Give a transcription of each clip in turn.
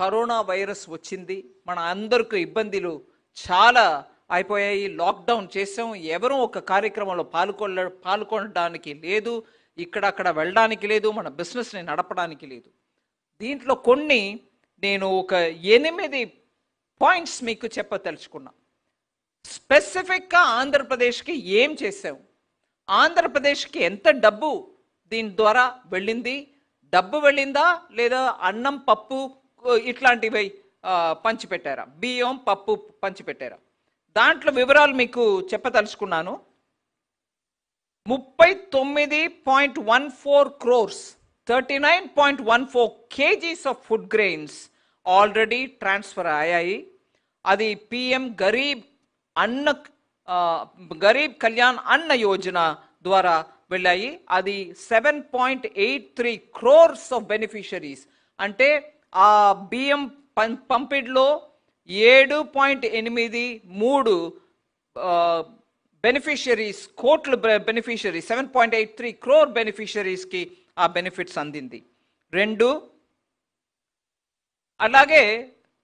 corona virus వచ్చింది మన అందరికీ ఇబ్బందులు చాలా అయిపోయాయి లాక్డౌన్ చేసాం ఎవరూ ఒక కార్యక్రమంలో పాల్గొన పాల్గొనడానికి లేదు ఇక్కడ అక్కడ వెళ్ళడానికి లేదు మన బిజినెస్ని నడపడానికి లేదు దీంట్లో కొన్ని నేను ఒక ఎనిమిది పాయింట్స్ మీకు చెప్పదలుచుకున్నా స్పెసిఫిక్గా ఆంధ్రప్రదేశ్కి ఏం చేసాం ఆంధ్రప్రదేశ్కి ఎంత డబ్బు దీని ద్వారా వెళ్ళింది డబ్బు వెళ్ళిందా లేదా అన్నం పప్పు ఇట్లాంటివి పంచిపెట్టారా బియ్యం పప్పు పంచిపెట్టారా దాంట్లో వివరాలు మీకు చెప్పదలుచుకున్నాను ముప్పై తొమ్మిది point one four crores thirty nine point one four KGs of food grains already transfer అయ్యాయి అది పిఎం గరీబ్ అన్న గరీబ్ కళ్యాణ్ అన్న యోజన ద్వారా వెళ్ళాయి అది seven point eight three crores of beneficiaries అంటే ఆ బియ్యం పంపిడిలో ఏడు పాయింట్ ఎనిమిది మూడు బెనిఫిషరీస్ కోట్లు beneficiaries seven point eight three crore బెనిఫిషరీస్కి ఆ బెనిఫిట్స్ అందింది రెండు అలాగే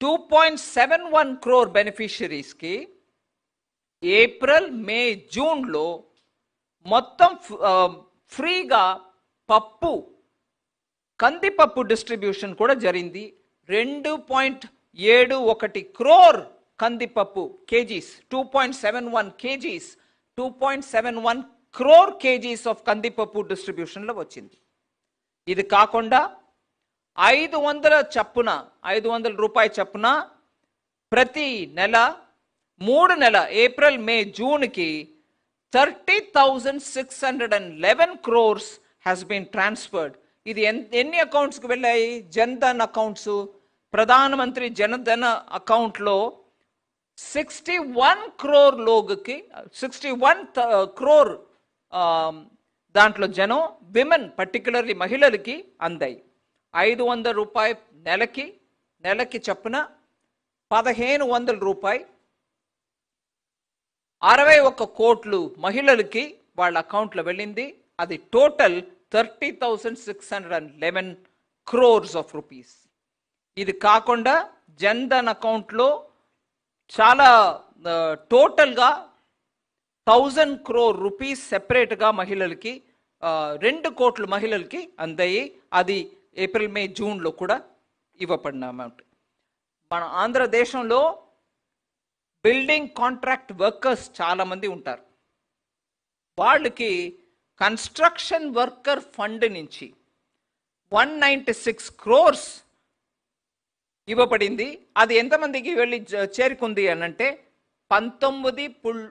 two point seven one crore బెనిఫిషరీస్కి ఏప్రిల్ మే జూన్లో మొత్తం ఫ్రీగా పప్పు కందిపప్పు డిస్ట్రిబ్యూషన్ కూడా జరిగింది రెండు పాయింట్ ఏడు ఒకటి క్రోర్ కందిపప్పు KGs two point seven one KGs two point seven one crore KGs of కందిపప్పు డిస్ట్రిబ్యూషన్లో వచ్చింది ఇది కాకుండా ఐదు వందల చప్పున ఐదు వందల రూపాయి చప్పున ప్రతి నెల మూడు నెల April May జూన్కి thirty thousand six hundred and eleven crores has been transferred ఇది ఎన్ని అకౌంట్స్కి వెళ్ళాయి జన్ధన్ అకౌంట్స్ ప్రధానమంత్రి జనధన అకౌంట్లో sixty one crore లోగుకి sixty one crore దాంట్లో జనం విమెన్ పర్టికులర్లీ మహిళలకి అందాయి ఐదు వందల రూపాయి నెలకి నెలకి చప్పున పదహేను వందల రూపాయి అరవై ఒక్క కోట్లు మహిళలకి వాళ్ళ అకౌంట్లో వెళ్ళింది అది total eleven crores of rupees ఇది కాకుండా జన్ ధన్ అకౌంట్లో చాలా టోటల్గా థౌజండ్ క్రోర్ రూపీస్ సెపరేట్గా మహిళలకి రెండు కోట్ల మహిళలకి అందాయి అది ఏప్రిల్ మే జూన్లో కూడా ఇవ్వబడిన అమౌంట్ మన ఆంధ్రదేశంలో బిల్డింగ్ కాంట్రాక్ట్ వర్కర్స్ చాలామంది ఉంటారు వాళ్ళకి కన్స్ట్రక్షన్ వర్కర్ ఫండ్ నుంచి వన్ నైంటీ సిక్స్ క్రోర్స్ ఇవ్వబడింది అది ఎంతమందికి వెళ్ళి చేరుకుంది అని అంటే పంతొమ్మిది పుల్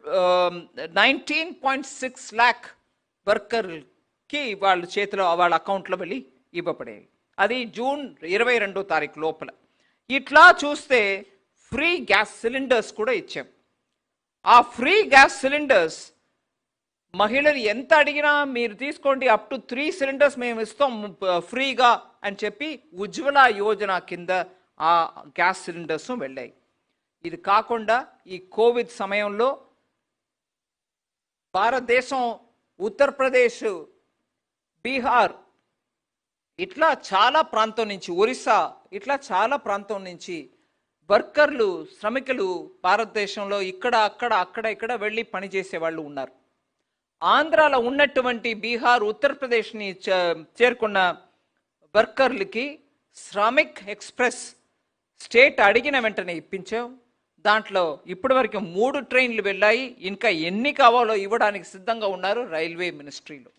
నైన్టీన్ పాయింట్ సిక్స్ ల్యాక్ వర్కర్కి వాళ్ళ చేతిలో వాళ్ళ అకౌంట్లో వెళ్ళి ఇవ్వబడేవి అది జూన్ ఇరవై రెండో తారీఖు లోపల ఇట్లా చూస్తే ఫ్రీ గ్యాస్ సిలిండర్స్ కూడా ఇచ్చాం ఆ ఫ్రీ గ్యాస్ సిలిండర్స్ మహిళలు ఎంత అడిగినా మీరు తీసుకోండి అప్ టు త్రీ సిలిండర్స్ మేము ఇస్తాం ఫ్రీగా అని చెప్పి ఉజ్వల యోజన కింద ఆ గ్యాస్ సిలిండర్స్ వెళ్ళాయి ఇది కాకుండా ఈ కోవిడ్ సమయంలో భారతదేశం ఉత్తరప్రదేశ్ బీహార్ ఇట్లా చాలా ప్రాంతం నుంచి ఒరిస్సా ఇట్లా చాలా ప్రాంతం నుంచి వర్కర్లు శ్రమికులు భారతదేశంలో ఇక్కడ అక్కడ అక్కడ ఇక్కడ వెళ్ళి పనిచేసే వాళ్ళు ఉన్నారు ఆంధ్రాలో ఉన్నటువంటి బీహార్ ఉత్తరప్రదేశ్ని చేరుకున్న వర్కర్లకి శ్రామిక్ ఎక్స్ప్రెస్ స్టేట్ అడిగిన వెంటనే ఇప్పించాం దాంట్లో ఇప్పటివరకు మూడు ట్రైన్లు వెళ్ళాయి ఇంకా ఎన్ని కావాలో ఇవ్వడానికి సిద్ధంగా ఉన్నారు రైల్వే మినిస్ట్రీలో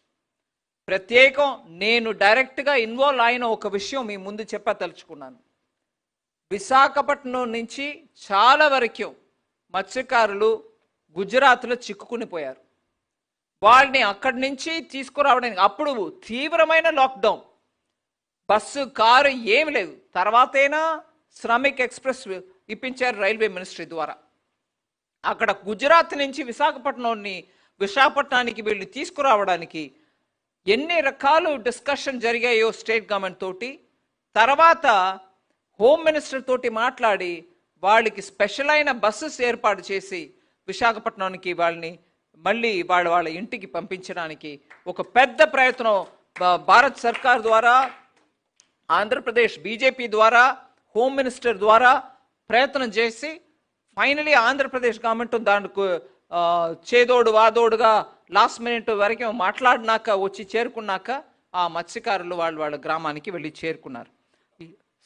ప్రత్యేకం నేను డైరెక్ట్గా ఇన్వాల్వ్ అయిన ఒక విషయం మీ ముందు చెప్పదలుచుకున్నాను విశాఖపట్నం నుంచి చాలా వరకు మత్స్యకారులు గుజరాత్లో చిక్కుకునిపోయారు వాళ్ళని అక్కడి నుంచి తీసుకురావడానికి అప్పుడు తీవ్రమైన లాక్డౌన్ బస్సు కారు ఏమి లేదు తర్వాతైనా శ్రామిక్ ఎక్స్ప్రెస్ ఇప్పించారు రైల్వే మినిస్ట్రీ ద్వారా అక్కడ గుజరాత్ నుంచి విశాఖపట్నంని విశాఖపట్నానికి వీళ్ళు తీసుకురావడానికి ఎన్ని రకాలు డిస్కషన్ జరిగాయో స్టేట్ గవర్నమెంట్ తోటి తర్వాత హోమ్ మినిస్టర్ తోటి మాట్లాడి వాళ్ళకి స్పెషల్ అయిన బస్సెస్ ఏర్పాటు చేసి విశాఖపట్నానికి వాళ్ళని మళ్ళీ వాళ్ళ వాళ్ళ ఇంటికి పంపించడానికి ఒక పెద్ద ప్రయత్నం భారత్ సర్కార్ ద్వారా ఆంధ్రప్రదేశ్ బీజేపీ ద్వారా హోమ్ మినిస్టర్ ద్వారా ప్రయత్నం చేసి ఫైనలీ ఆంధ్రప్రదేశ్ గవర్నమెంట్ దానికి చేదోడు వాదోడుగా లాస్ట్ మినిట్ వరకు మాట్లాడినాక వచ్చి చేరుకున్నాక ఆ మత్స్యకారులు వాళ్ళు వాళ్ళ గ్రామానికి వెళ్ళి చేరుకున్నారు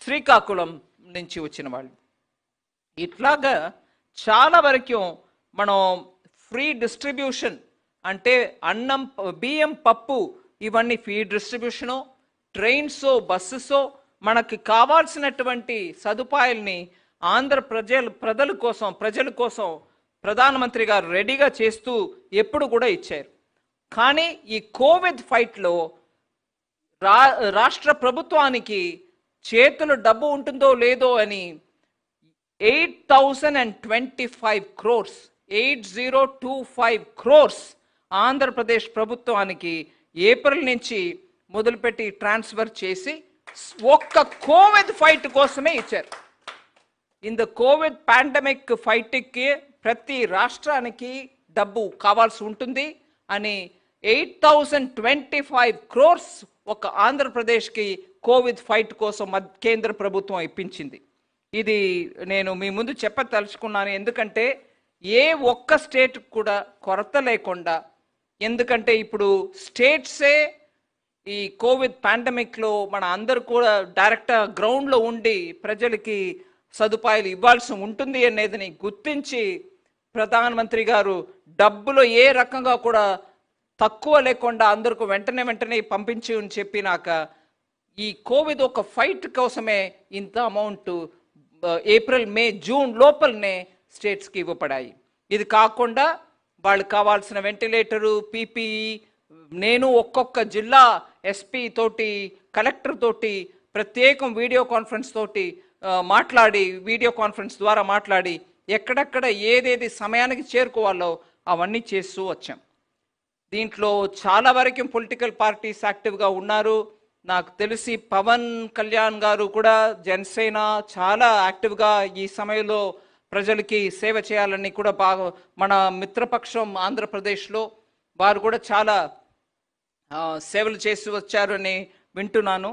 శ్రీకాకుళం నుంచి వచ్చిన వాళ్ళు ఇట్లాగా చాలా వరకు మనం ఫ్రీ డిస్ట్రిబ్యూషన్ అంటే అన్నం బియ్యం పప్పు ఇవన్నీ ఫ్రీ డిస్ట్రిబ్యూషను ట్రైన్సో బస్సెసో మనకి కావాల్సినటువంటి సదుపాయాల్ని ఆంధ్ర ప్రజలు ప్రజల కోసం ప్రజల కోసం ప్రధానమంత్రి గారు రెడీగా చేస్తూ ఎప్పుడు కూడా ఇచ్చారు కానీ ఈ కోవిడ్ ఫైట్లో రా రాష్ట్ర ప్రభుత్వానికి చేతులు డబ్బు ఉంటుందో లేదో అని eight thousand and twenty five crores eight zero two five crores Andhra Pradesh ప్రభుత్వానికి ఏప్రిల్ నుంచి మొదలుపెట్టి ట్రాన్స్ఫర్ చేసి ఒక్క కోవిడ్ ఫైట్ కోసమే ఇచ్చారు ఇంత కోవిడ్ పాండమిక్ ఫైట్కి ప్రతి రాష్ట్రానికి డబ్బు కావాల్సి ఉంటుంది అని eight thousand twenty five crores ఒక ఆంధ్రప్రదేశ్కి కోవిడ్ ఫైట్ కోసం కేంద్ర ప్రభుత్వం ఇప్పించింది ఇది నేను మీ ముందు చెప్పదలుచుకున్నాను ఎందుకంటే ఏ ఒక్క స్టేట్ కూడా కొరత లేకుండా ఎందుకంటే ఇప్పుడు స్టేట్సే ఈ కోవిడ్ పాండమిక్లో మన అందరు కూడా డైరెక్ట్ గ్రౌండ్లో ఉండి ప్రజలకి సదుపాయాలు ఇవ్వాల్సి ఉంటుంది అనేదిని గుర్తించి ప్రధానమంత్రి గారు డబ్బులో ఏ రకంగా కూడా తక్కువ లేకుండా అందరికి వెంటనే వెంటనే పంపించి అని చెప్పినాక ఈ కోవిడ్ ఒక ఫైట్ కోసమే ఇంత అమౌంట్ ఏప్రిల్ మే జూన్ లోపలనే స్టేట్స్కి ఇవ్వబడాయి ఇది కాకుండా వాళ్ళు కావాల్సిన వెంటిలేటరు పీపీఈ నేను ఒక్కొక్క జిల్లా ఎస్పీ తోటి కలెక్టర్ తోటి ప్రత్యేకం వీడియో కాన్ఫరెన్స్ తోటి మాట్లాడి వీడియో కాన్ఫరెన్స్ ద్వారా మాట్లాడి ఎక్కడెక్కడ ఏదేది సమయానికి చేరుకోవాలో అవన్నీ చేస్తూ వచ్చాం దీంట్లో చాలా వరకు పొలిటికల్ పార్టీస్ యాక్టివ్గా ఉన్నారు నాకు తెలిసి పవన్ కళ్యాణ్ గారు కూడా జనసేన చాలా యాక్టివ్గా ఈ సమయంలో ప్రజలకి సేవ చేయాలని కూడా బాగా మన మిత్రపక్షం ఆంధ్రప్రదేశ్లో వారు కూడా చాలా సేవలు చేస్తూ వచ్చారని వింటున్నాను